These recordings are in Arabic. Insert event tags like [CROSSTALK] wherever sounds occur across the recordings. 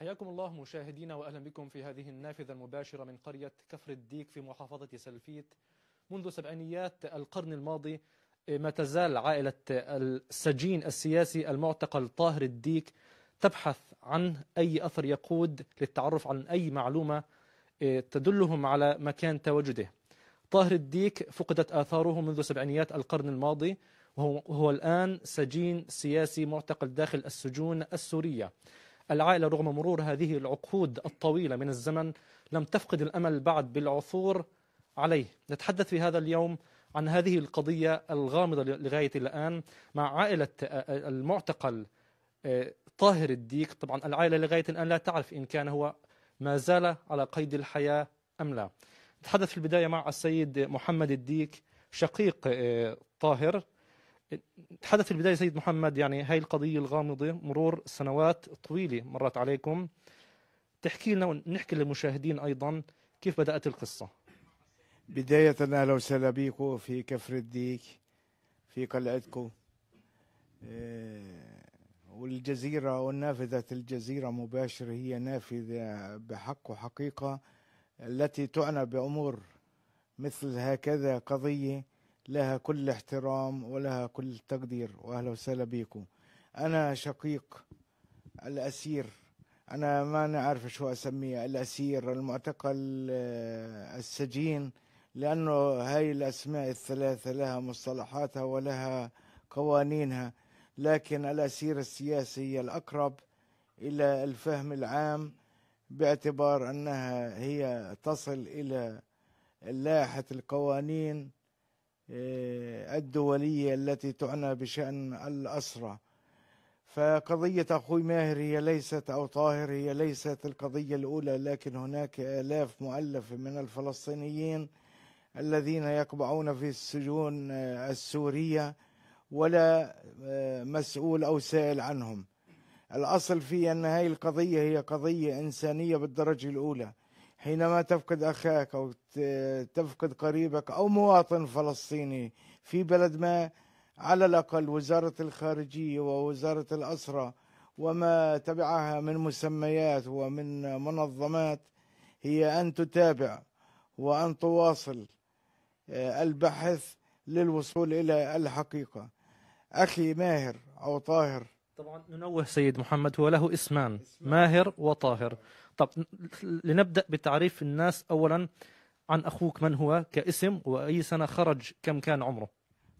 حياكم الله مشاهدينا واهلا بكم في هذه النافذه المباشره من قريه كفر الديك في محافظه سلفيت منذ سبعينيات القرن الماضي ما تزال عائله السجين السياسي المعتقل طاهر الديك تبحث عن اي اثر يقود للتعرف عن اي معلومه إيه، تدلهم على مكان تواجده. طاهر الديك فقدت اثاره منذ سبعينيات القرن الماضي وهو الان سجين سياسي معتقل داخل السجون السوريه. العائلة رغم مرور هذه العقود الطويلة من الزمن لم تفقد الأمل بعد بالعثور عليه نتحدث في هذا اليوم عن هذه القضية الغامضة لغاية الآن مع عائلة آه، المعتقل آه، طاهر الديك طبعا العائلة لغاية الآن لا تعرف إن كان هو ما زال على قيد الحياة أم لا نتحدث في البداية مع السيد محمد الديك شقيق آه، طاهر تحدث البداية سيد محمد يعني هاي القضية الغامضة مرور سنوات طويلة مرت عليكم تحكي لنا ونحكي للمشاهدين أيضا كيف بدأت القصة بداية أهلا وسهلا بكم في كفر الديك في قلعتكم آه، والجزيرة والنافذة الجزيرة مباشرة هي نافذة بحق وحقيقة التي تعنى بأمور مثل هكذا قضية لها كل احترام ولها كل تقدير واهلا وسهلا بيكم انا شقيق الاسير انا ما نعرف شو اسميه الاسير المعتقل آه، السجين لانه هاي الاسماء الثلاثه لها مصطلحاتها ولها قوانينها لكن الاسير السياسي الاقرب الى الفهم العام باعتبار انها هي تصل الى لائحه القوانين آه، الدولية التي تعنى بشأن الأسرة فقضية أخوي ماهر هي ليست أو طاهر هي ليست القضية الأولى لكن هناك آلاف مؤلفة من الفلسطينيين الذين يقبعون في السجون آه، السورية ولا آه، مسؤول أو سائل عنهم الأصل في أن هذه القضية هي قضية إنسانية بالدرجة الأولى حينما تفقد أخاك أو تفقد قريبك او مواطن فلسطيني في بلد ما على الاقل وزاره الخارجيه ووزاره الاسرى وما تبعها من مسميات ومن منظمات هي ان تتابع وان تواصل آه، البحث للوصول الى الحقيقه. اخي ماهر او طاهر طبعا ننوه سيد محمد هو له اسمان ماهر وطاهر طب لنبدا بتعريف الناس اولا عن أخوك من هو كاسم وأي سنة خرج كم كان عمره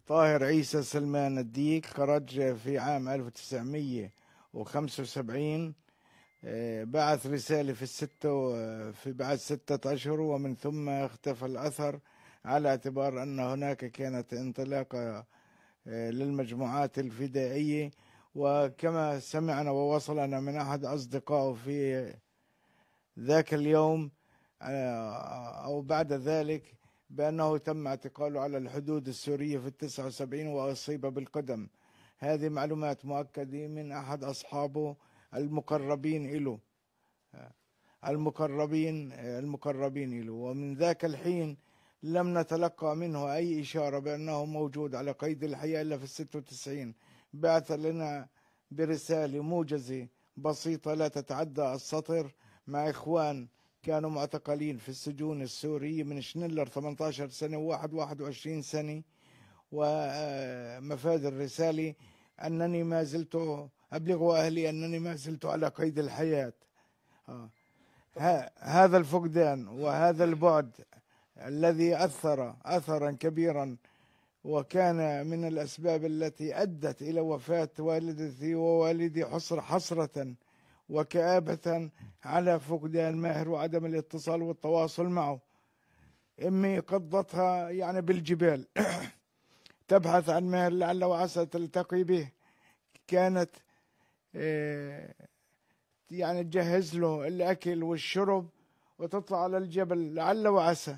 طاهر عيسى سلمان الديك خرج في عام 1975 آه، بعث رسالة في الستة في بعد ستة أشهر ومن ثم اختفى الأثر على اعتبار أن هناك كانت انطلاقة آه، للمجموعات الفدائية وكما سمعنا ووصلنا من أحد أصدقائه في ذاك اليوم أو بعد ذلك بأنه تم اعتقاله على الحدود السورية في التسعة وسبعين وأصيب بالقدم هذه معلومات مؤكدة من أحد أصحابه المقربين إله المقربين المقربين له ومن ذاك الحين لم نتلقى منه أي إشارة بأنه موجود على قيد الحياة إلا في الستة وتسعين بعث لنا برسالة موجزة بسيطة لا تتعدى السطر مع إخوان كانوا معتقلين في السجون السورية من شنلر 18 سنة وواحد 21 سنة ومفاد الرسالة أنني ما زلت أبلغ أهلي أنني ما زلت على قيد الحياة آه. هذا الفقدان وهذا البعد الذي أثر أثرا كبيرا وكان من الأسباب التي أدت إلى وفاة والدتي ووالدي حصر حسرة وكآبة على فقدان ماهر وعدم الاتصال والتواصل معه أمي قضتها يعني بالجبال [CLEARS THROAT] تبحث عن ماهر لعل وعسى تلتقي به كانت آه، يعني تجهز له الأكل والشرب وتطلع على الجبل لعل وعسى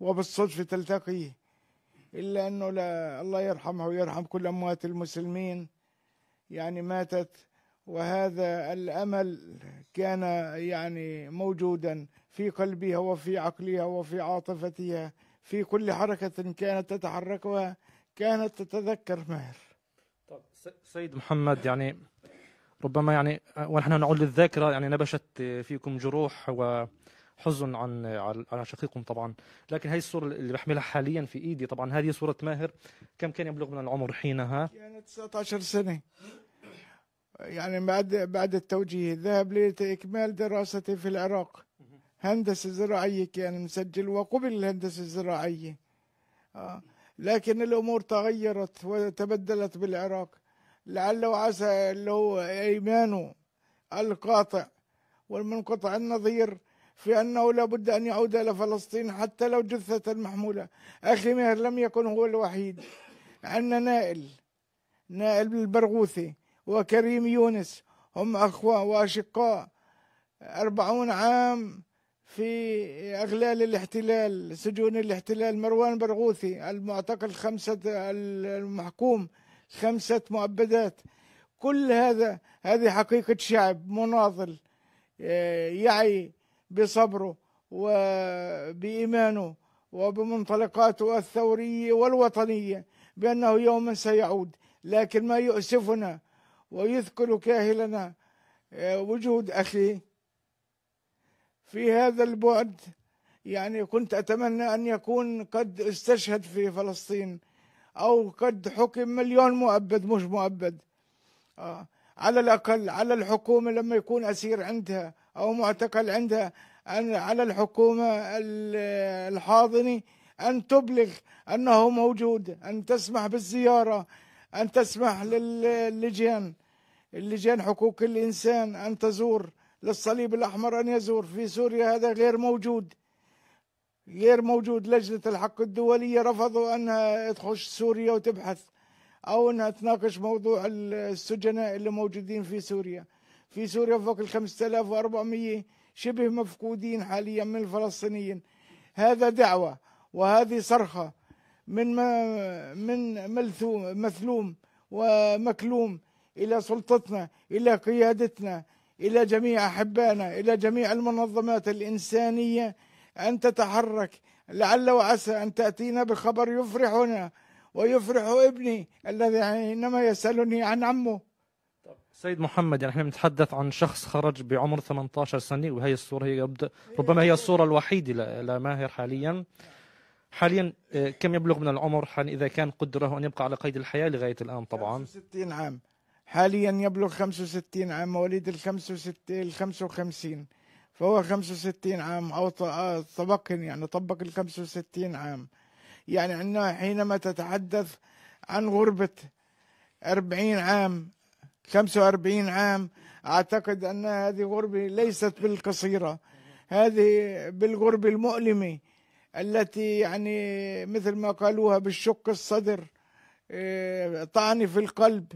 وبالصدفة تلتقي إلا أنه لا الله يرحمها ويرحم كل أموات المسلمين يعني ماتت وهذا الامل كان يعني موجودا في قلبها وفي عقلها وفي عاطفتها في كل حركه كانت تتحركها كانت تتذكر ماهر طب سيد محمد يعني ربما يعني آه، ونحن نعود للذاكره يعني نبشت آه، فيكم جروح وحزن عن على شقيقكم طبعا لكن هذه الصوره اللي بحملها حاليا في ايدي طبعا هذه صوره ماهر كم كان يبلغ من العمر حينها؟ كانت 19 سنه يعني بعد بعد التوجيه ذهب لإكمال دراستي في العراق هندسة زراعية كان مسجل وقبل الهندسة الزراعية آه. لكن الأمور تغيرت وتبدلت بالعراق لعل وعسى اللي هو إيمانه القاطع والمنقطع النظير في أنه لابد أن يعود إلى فلسطين حتى لو جثة محمولة أخي ماهر لم يكن هو الوحيد عندنا نائل نائل البرغوثي وكريم يونس هم أخوة وأشقاء أربعون عام في أغلال الاحتلال سجون الاحتلال مروان برغوثي المعتقل خمسة المحكوم خمسة مؤبدات كل هذا هذه حقيقة شعب مناضل آه، يعي بصبره وبإيمانه وبمنطلقاته الثورية والوطنية بأنه يوما سيعود لكن ما يؤسفنا ويذكر كاهلنا آه، وجود أخي في هذا البعد يعني كنت أتمنى أن يكون قد استشهد في فلسطين أو قد حكم مليون مؤبد مش مؤبد آه. على الأقل على الحكومة لما يكون أسير عندها أو معتقل عندها أن على الحكومة الحاضنة أن تبلغ أنه موجود أن تسمح بالزيارة أن تسمح للجان اللجان حقوق الإنسان أن تزور للصليب الأحمر أن يزور في سوريا هذا غير موجود غير موجود لجنة الحق الدولية رفضوا أنها تخش سوريا وتبحث أو أنها تناقش موضوع السجناء اللي موجودين في سوريا في سوريا فوق ال 5400 شبه مفقودين حاليا من الفلسطينيين هذا دعوة وهذه صرخة من ما من ملثوم مثلوم ومكلوم الى سلطتنا الى قيادتنا الى جميع احبائنا الى جميع المنظمات الانسانيه ان تتحرك لعل وعسى ان تاتينا بخبر يفرحنا ويفرح ابني الذي حينما يسالني عن عمه سيد محمد يعني احنا بنتحدث عن شخص خرج بعمر 18 سنه وهي الصوره هي ربما هي الصوره الوحيده لماهر حاليا حاليا آه، كم يبلغ من العمر حاليا اذا كان قدره ان يبقى على قيد الحياه لغايه الان طبعا 65 عام حاليا يبلغ 65 عام مواليد ال 65 ال 55 فهو 65 عام او آه، طبق يعني طبق ال 65 عام يعني عندنا حينما تتحدث عن غربة 40 عام 45 عام أعتقد أن هذه غربة ليست بالقصيرة هذه بالغربة المؤلمة التي يعني مثل ما قالوها بالشق الصدر آه، طعني في القلب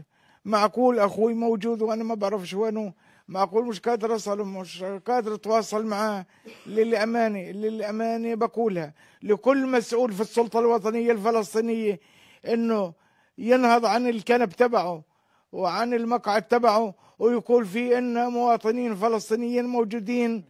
معقول اخوي موجود وانا ما بعرفش وينه معقول مش قادر اصل مش قادر اتواصل معاه للامانه للامانه بقولها لكل مسؤول في السلطه الوطنيه الفلسطينيه انه ينهض عن الكنب تبعه وعن المقعد تبعه ويقول فيه ان مواطنين فلسطينيين موجودين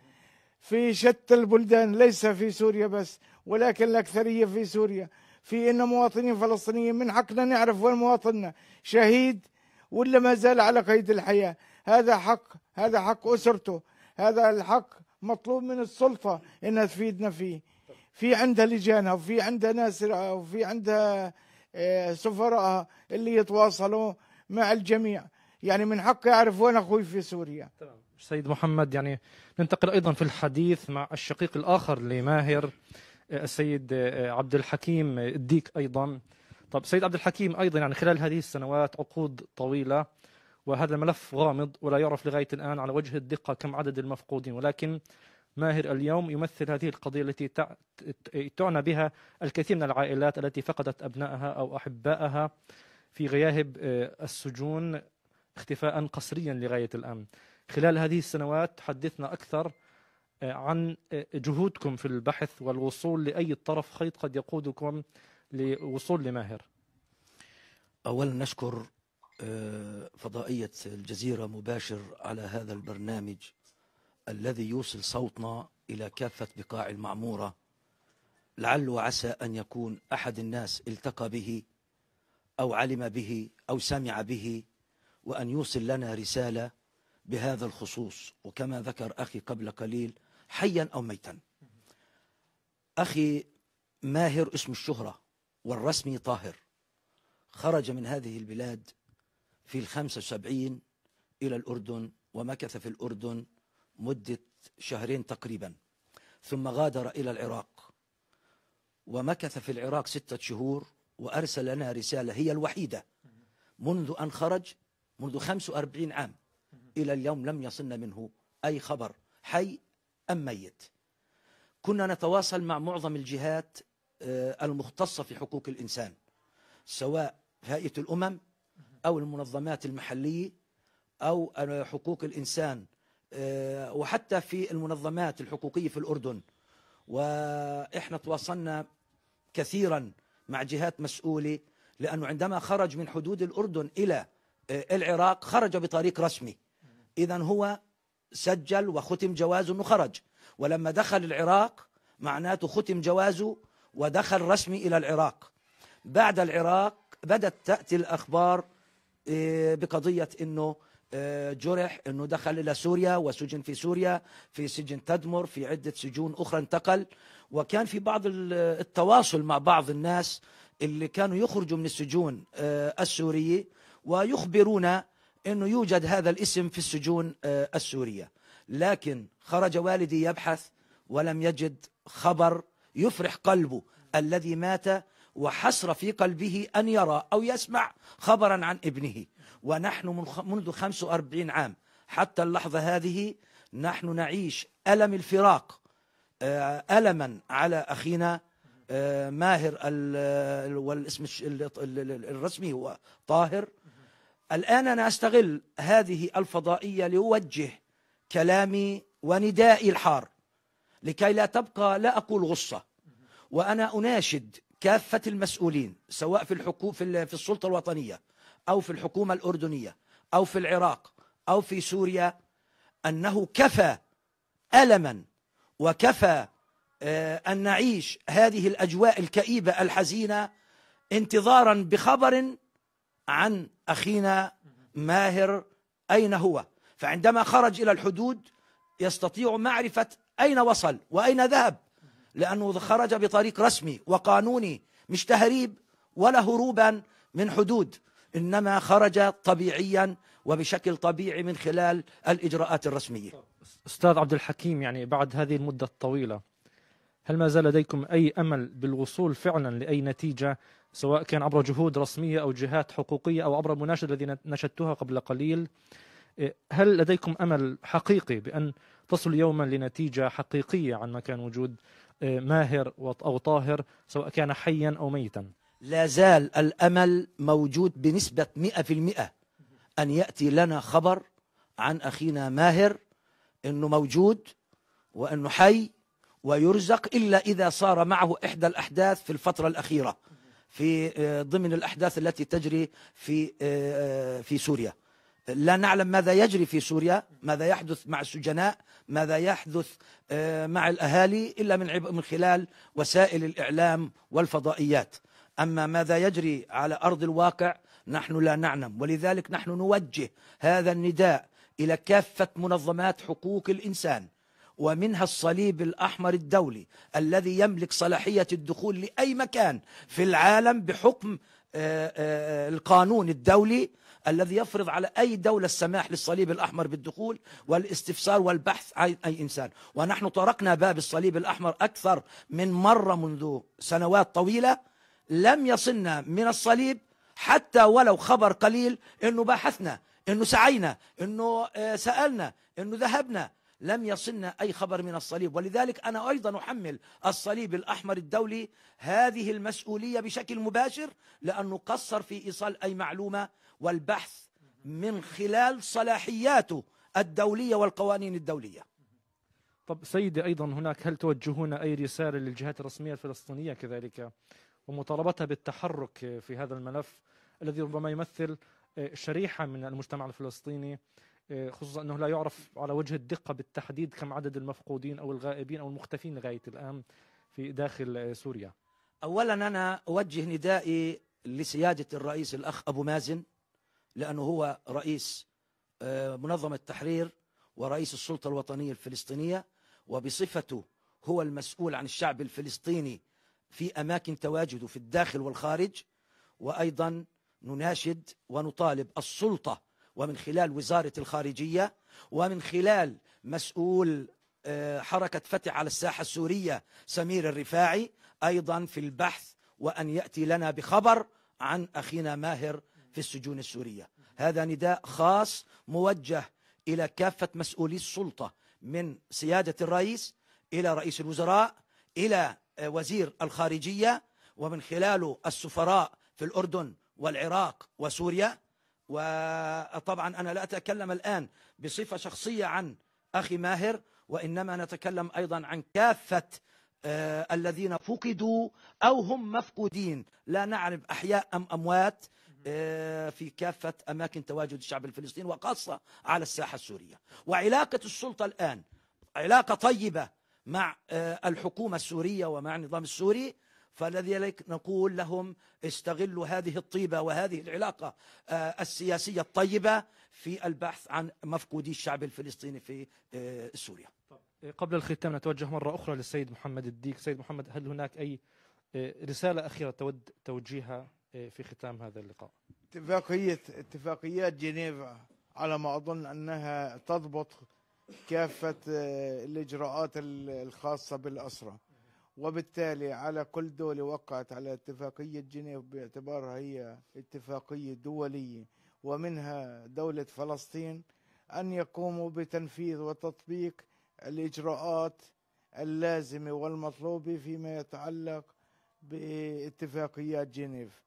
في شتى البلدان ليس في سوريا بس ولكن الأكثرية في سوريا في أن مواطنين فلسطينيين من حقنا نعرف وين مواطننا شهيد ولا ما زال على قيد الحياة هذا حق هذا حق أسرته هذا الحق مطلوب من السلطة أنها تفيدنا فيه في عندها لجانها وفي عندها ناس وفي عندها آه، سفراء اللي يتواصلوا مع الجميع يعني من حقي أعرف وين أخوي في سوريا تمام. سيد محمد يعني ننتقل أيضا في الحديث مع الشقيق الآخر لماهر آه، السيد آه، عبد الحكيم الديك أيضا طب سيد عبد الحكيم أيضا يعني خلال هذه السنوات عقود طويلة وهذا الملف غامض ولا يعرف لغاية الآن على وجه الدقة كم عدد المفقودين ولكن ماهر اليوم يمثل هذه القضية التي تعنى بها الكثير من العائلات التي فقدت أبنائها أو أحبائها في غياهب آه، السجون اختفاء قسريا لغاية الآن خلال هذه السنوات حدثنا أكثر آه، عن آه، جهودكم في البحث والوصول لأي طرف خيط قد يقودكم لوصول لماهر أولا نشكر آه، فضائية الجزيرة مباشر على هذا البرنامج الذي يوصل صوتنا إلى كافة بقاع المعمورة لعل وعسى أن يكون أحد الناس التقى به أو علم به أو سمع به وأن يوصل لنا رسالة بهذا الخصوص وكما ذكر أخي قبل قليل حيا أو ميتا أخي ماهر اسم الشهرة والرسمي طاهر خرج من هذه البلاد في الخمسة وسبعين إلى الأردن ومكث في الأردن مدة شهرين تقريبا ثم غادر إلى العراق ومكث في العراق ستة شهور وأرسل لنا رسالة هي الوحيدة منذ أن خرج منذ 45 عام إلى اليوم لم يصلنا منه أي خبر حي أم ميت كنا نتواصل مع معظم الجهات آه، المختصة في حقوق الإنسان سواء هيئة الأمم أو المنظمات المحلية أو آه، حقوق الإنسان آه، وحتى في المنظمات الحقوقية في الأردن وإحنا تواصلنا كثيرا مع جهات مسؤولة لأنه عندما خرج من حدود الأردن إلى العراق خرج بطريق رسمي إذا هو سجل وختم جوازه أنه خرج ولما دخل العراق معناته ختم جوازه ودخل رسمي إلى العراق بعد العراق بدأت تأتي الأخبار آه، بقضية أنه آه، جرح أنه دخل إلى سوريا وسجن في سوريا في سجن تدمر في عدة سجون أخرى انتقل وكان في بعض التواصل مع بعض الناس اللي كانوا يخرجوا من السجون آه، السورية ويخبرونا أنه يوجد هذا الاسم في السجون آه، السورية لكن خرج والدي يبحث ولم يجد خبر يفرح قلبه الذي مات وحسر في قلبه أن يرى أو يسمع خبرا عن ابنه ونحن من منذ 45 عام حتى اللحظة هذه نحن نعيش ألم الفراق آه، ألما على أخينا آه، ماهر والاسم الرسمي هو طاهر الآن أنا أستغل هذه الفضائية لأوجه كلامي وندائي الحار لكي لا تبقى لا أقول غصة وأنا أناشد كافة المسؤولين سواء في الحكومة في السلطة الوطنية أو في الحكومة الأردنية أو في العراق أو في سوريا أنه كفى ألما وكفى آه، أن نعيش هذه الأجواء الكئيبة الحزينة انتظارا بخبر عن أخينا ماهر أين هو فعندما خرج إلى الحدود يستطيع معرفة أين وصل وأين ذهب لأنه خرج بطريق رسمي وقانوني مش تهريب ولا هروبا من حدود إنما خرج طبيعيا وبشكل طبيعي من خلال الإجراءات الرسمية أستاذ عبد الحكيم يعني بعد هذه المدة الطويلة هل ما زال لديكم أي أمل بالوصول فعلا لأي نتيجة سواء كان عبر جهود رسمية أو جهات حقوقية أو عبر مناشد الذي نشدتها قبل قليل إيه، هل لديكم أمل حقيقي بأن تصل يوما لنتيجة حقيقية عن مكان وجود إيه، ماهر أو طاهر سواء كان حيا أو ميتا لا زال الأمل موجود بنسبة 100% أن يأتي لنا خبر عن أخينا ماهر أنه موجود وأنه حي ويرزق إلا إذا صار معه إحدى الأحداث في الفترة الأخيرة في آه، ضمن الأحداث التي تجري في آه، آه، في سوريا لا نعلم ماذا يجري في سوريا ماذا يحدث مع السجناء ماذا يحدث مع الأهالي إلا من من خلال وسائل الإعلام والفضائيات أما ماذا يجري على أرض الواقع نحن لا نعلم ولذلك نحن نوجه هذا النداء إلى كافة منظمات حقوق الإنسان ومنها الصليب الأحمر الدولي الذي يملك صلاحية الدخول لأي مكان في العالم بحكم آه، آه، القانون الدولي الذي يفرض على أي دولة السماح للصليب الأحمر بالدخول والاستفسار والبحث عن أي إنسان ونحن طرقنا باب الصليب الأحمر أكثر من مرة منذ سنوات طويلة لم يصلنا من الصليب حتى ولو خبر قليل أنه بحثنا أنه سعينا أنه آه، سألنا أنه ذهبنا لم يصلنا أي خبر من الصليب ولذلك أنا أيضا أحمل الصليب الأحمر الدولي هذه المسؤولية بشكل مباشر لأنه قصر في إيصال أي معلومة والبحث من خلال صلاحياته الدولية والقوانين الدولية طب سيدي أيضا هناك هل توجهون أي رسالة للجهات الرسمية الفلسطينية كذلك ومطالبتها بالتحرك في هذا الملف الذي ربما يمثل شريحة من المجتمع الفلسطيني آه، خصوصا أنه لا يعرف على وجه الدقة بالتحديد كم عدد المفقودين أو الغائبين أو المختفين لغاية الآن في داخل آه، سوريا أولا أنا أوجه ندائي لسيادة الرئيس الأخ أبو مازن لأنه هو رئيس آه، منظمة التحرير ورئيس السلطة الوطنية الفلسطينية وبصفته هو المسؤول عن الشعب الفلسطيني في أماكن تواجده في الداخل والخارج وأيضا نناشد ونطالب السلطة ومن خلال وزارة الخارجية ومن خلال مسؤول آه، حركة فتح على الساحة السورية سمير الرفاعي أيضا في البحث وأن يأتي لنا بخبر عن أخينا ماهر في السجون السورية هذا نداء خاص موجه إلى كافة مسؤولي السلطة من سيادة الرئيس إلى رئيس الوزراء إلى آه، وزير الخارجية ومن خلاله السفراء في الأردن والعراق وسوريا وطبعا أنا لا أتكلم الآن بصفة شخصية عن أخي ماهر وإنما نتكلم أيضا عن كافة آه، الذين فقدوا أو هم مفقودين لا نعرف أحياء أم أموات آه، في كافة أماكن تواجد الشعب الفلسطيني وخاصة على الساحة السورية وعلاقة السلطة الآن علاقة طيبة مع آه، الحكومة السورية ومع النظام السوري فلذلك نقول لهم استغلوا هذه الطيبة وهذه العلاقة آه، السياسية الطيبة في البحث عن مفقودي الشعب الفلسطيني في آه، سوريا إيه، قبل الختام نتوجه مرة أخرى للسيد محمد الديك سيد محمد هل هناك أي آه، رسالة أخيرة تود توجيهها في ختام هذا اللقاء اتفاقية اتفاقيات جنيف على ما أظن أنها تضبط كافة الإجراءات الخاصة بالأسرة وبالتالي على كل دولة وقعت على اتفاقية جنيف باعتبارها هي اتفاقية دولية ومنها دولة فلسطين أن يقوموا بتنفيذ وتطبيق الإجراءات اللازمة والمطلوبة فيما يتعلق باتفاقيات جنيف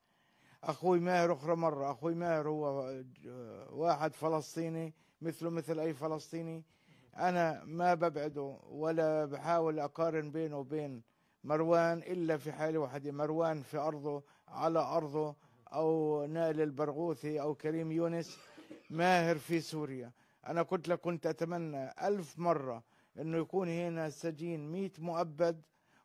أخوي ماهر أخرى مرة أخوي ماهر هو واحد فلسطيني مثله مثل أي فلسطيني أنا ما ببعده ولا بحاول أقارن بينه وبين مروان إلا في حالة واحدة مروان في أرضه على أرضه أو نائل البرغوثي أو كريم يونس ماهر في سوريا أنا قلت لك كنت أتمنى ألف مرة أنه يكون هنا سجين مئة مؤبد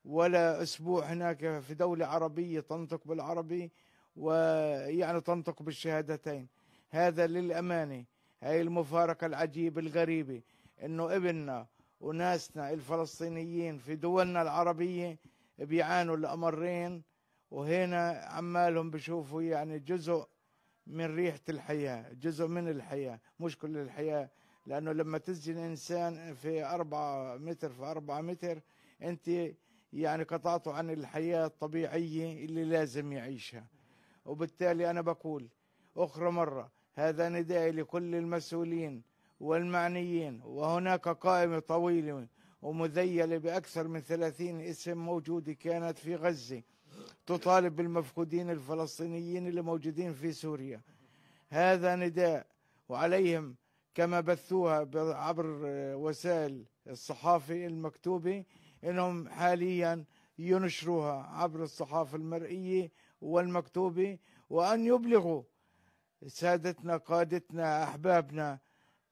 ولا أسبوع هناك في دولة عربية تنطق بالعربي ويعني تنطق بالشهادتين هذا للأمانة هاي المفارقة العجيبة الغريبة أنه ابننا وناسنا الفلسطينيين في دولنا العربية بيعانوا الأمرين وهنا عمالهم بشوفوا يعني جزء من ريحة الحياة جزء من الحياة مش كل الحياة لأنه لما تسجن إنسان في أربعة متر في أربعة متر أنت يعني قطعته عن الحياة الطبيعية اللي لازم يعيشها وبالتالي أنا بقول أخرى مرة هذا ندائي لكل المسؤولين والمعنيين وهناك قائمة طويلة ومذيلة بأكثر من ثلاثين اسم موجودة كانت في غزة تطالب بالمفقودين الفلسطينيين اللي موجودين في سوريا هذا نداء وعليهم كما بثوها عبر آه، وسائل الصحافة المكتوبة انهم حاليا ينشروها عبر الصحافة المرئية والمكتوبة وان يبلغوا سادتنا قادتنا احبابنا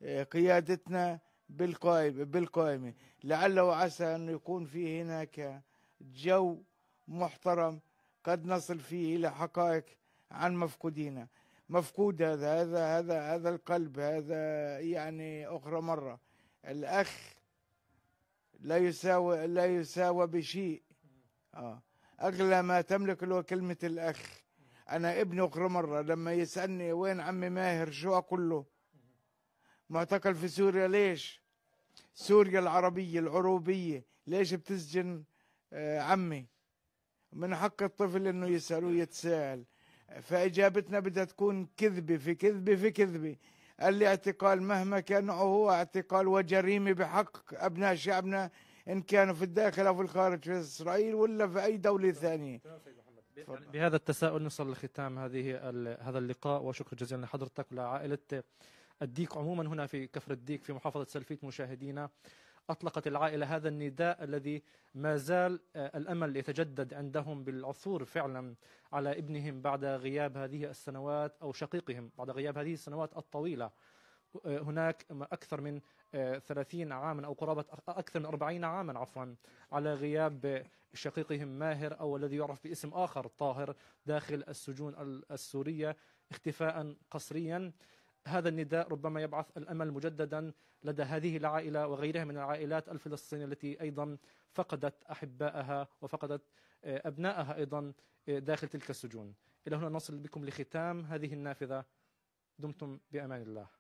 آه، قيادتنا بالقائمة, بالقائمة لعل وعسى أن يكون في هناك جو محترم قد نصل فيه إلى حقائق عن مفقودينا مفقود هذا هذا هذا هذا القلب هذا يعني أخرى مرة الأخ لا يساوي لا يساوى بشيء آه. أغلى ما تملك هو كلمة الأخ أنا ابني أخرى مرة لما يسألني وين عمي ماهر شو أقول له معتقل في سوريا ليش سوريا العربية العروبية ليش بتسجن آه، عمي من حق الطفل انه يسأل ويتساءل فاجابتنا بدها تكون كذبة في كذبة في كذبة قال لي اعتقال مهما كان هو اعتقال وجريمة بحق أبناء شعبنا إن كانوا في الداخل أو في الخارج في إسرائيل ولا في أي دولة ثانية بهذا التساؤل نصل لختام هذه هذا اللقاء وشكرا جزيلا لحضرتك ولعائلة الديك عموما هنا في كفر الديك في محافظة سلفيت مشاهدينا أطلقت العائلة هذا النداء الذي ما زال آه، الأمل يتجدد عندهم بالعثور فعلا على ابنهم بعد غياب هذه السنوات أو شقيقهم بعد غياب هذه السنوات الطويلة آه، هناك أكثر من 30 آه، عاما أو قرابة أكثر من 40 عاما عفوا على غياب شقيقهم ماهر أو الذي يعرف باسم آخر طاهر داخل السجون السورية اختفاء قسريا هذا النداء ربما يبعث الامل مجددا لدى هذه العائله وغيرها من العائلات الفلسطينيه التي ايضا فقدت احبائها وفقدت آه، ابنائها ايضا آه، داخل تلك السجون. الى هنا نصل بكم لختام هذه النافذه دمتم بامان الله.